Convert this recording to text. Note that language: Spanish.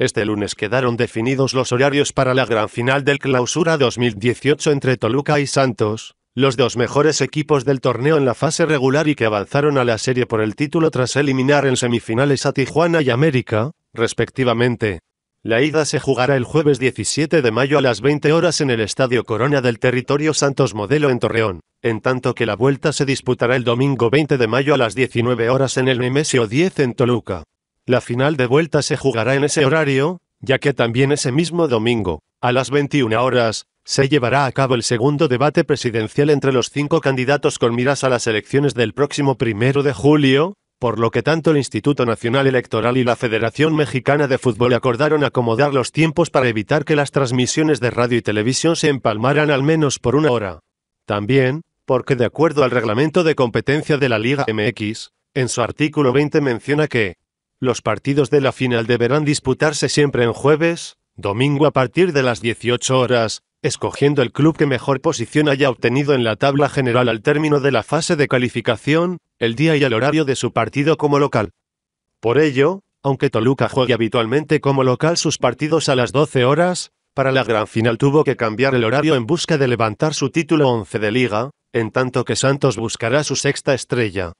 Este lunes quedaron definidos los horarios para la gran final del Clausura 2018 entre Toluca y Santos, los dos mejores equipos del torneo en la fase regular y que avanzaron a la serie por el título tras eliminar en semifinales a Tijuana y América, respectivamente. La ida se jugará el jueves 17 de mayo a las 20 horas en el Estadio Corona del Territorio Santos Modelo en Torreón, en tanto que la vuelta se disputará el domingo 20 de mayo a las 19 horas en el Nemesio 10 en Toluca. La final de vuelta se jugará en ese horario, ya que también ese mismo domingo, a las 21 horas, se llevará a cabo el segundo debate presidencial entre los cinco candidatos con miras a las elecciones del próximo primero de julio, por lo que tanto el Instituto Nacional Electoral y la Federación Mexicana de Fútbol acordaron acomodar los tiempos para evitar que las transmisiones de radio y televisión se empalmaran al menos por una hora. También, porque de acuerdo al reglamento de competencia de la Liga MX, en su artículo 20 menciona que, los partidos de la final deberán disputarse siempre en jueves, domingo a partir de las 18 horas, escogiendo el club que mejor posición haya obtenido en la tabla general al término de la fase de calificación, el día y el horario de su partido como local. Por ello, aunque Toluca juegue habitualmente como local sus partidos a las 12 horas, para la gran final tuvo que cambiar el horario en busca de levantar su título 11 de liga, en tanto que Santos buscará su sexta estrella.